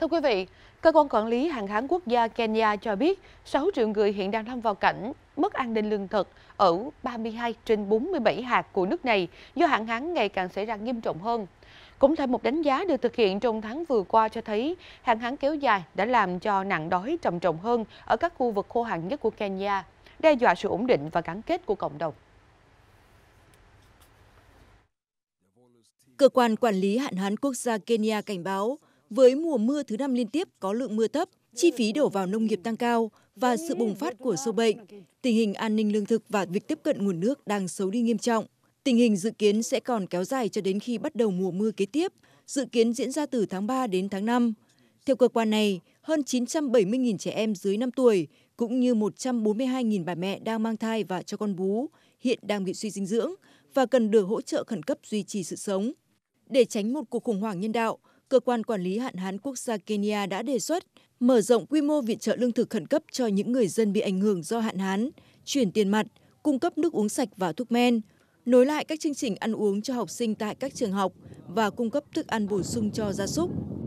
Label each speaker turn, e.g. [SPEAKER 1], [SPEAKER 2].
[SPEAKER 1] Thưa quý vị, Cơ quan Quản lý Hàng hán Quốc gia Kenya cho biết 6 triệu người hiện đang lâm vào cảnh mất an ninh lương thực ở 32 trên 47 hạt của nước này do hạn hán ngày càng xảy ra nghiêm trọng hơn. Cũng theo một đánh giá được thực hiện trong tháng vừa qua cho thấy, hạn hán kéo dài đã làm cho nạn đói trầm trọng hơn ở các khu vực khô hạn nhất của Kenya, đe dọa sự ổn định và gắn kết của cộng đồng.
[SPEAKER 2] Cơ quan quản lý hạn hán quốc gia Kenya cảnh báo, với mùa mưa thứ năm liên tiếp có lượng mưa thấp, chi phí đổ vào nông nghiệp tăng cao và sự bùng phát của sâu bệnh, tình hình an ninh lương thực và việc tiếp cận nguồn nước đang xấu đi nghiêm trọng. Tình hình dự kiến sẽ còn kéo dài cho đến khi bắt đầu mùa mưa kế tiếp, dự kiến diễn ra từ tháng 3 đến tháng 5. Theo cơ quan này, hơn 970.000 trẻ em dưới 5 tuổi cũng như 142.000 bà mẹ đang mang thai và cho con bú hiện đang bị suy dinh dưỡng và cần được hỗ trợ khẩn cấp duy trì sự sống. Để tránh một cuộc khủng hoảng nhân đạo, cơ quan quản lý hạn hán quốc gia Kenya đã đề xuất mở rộng quy mô viện trợ lương thực khẩn cấp cho những người dân bị ảnh hưởng do hạn hán, chuyển tiền mặt, cung cấp nước uống sạch và thuốc men, nối lại các chương trình ăn uống cho học sinh tại các trường học và cung cấp thức ăn bổ sung cho gia súc.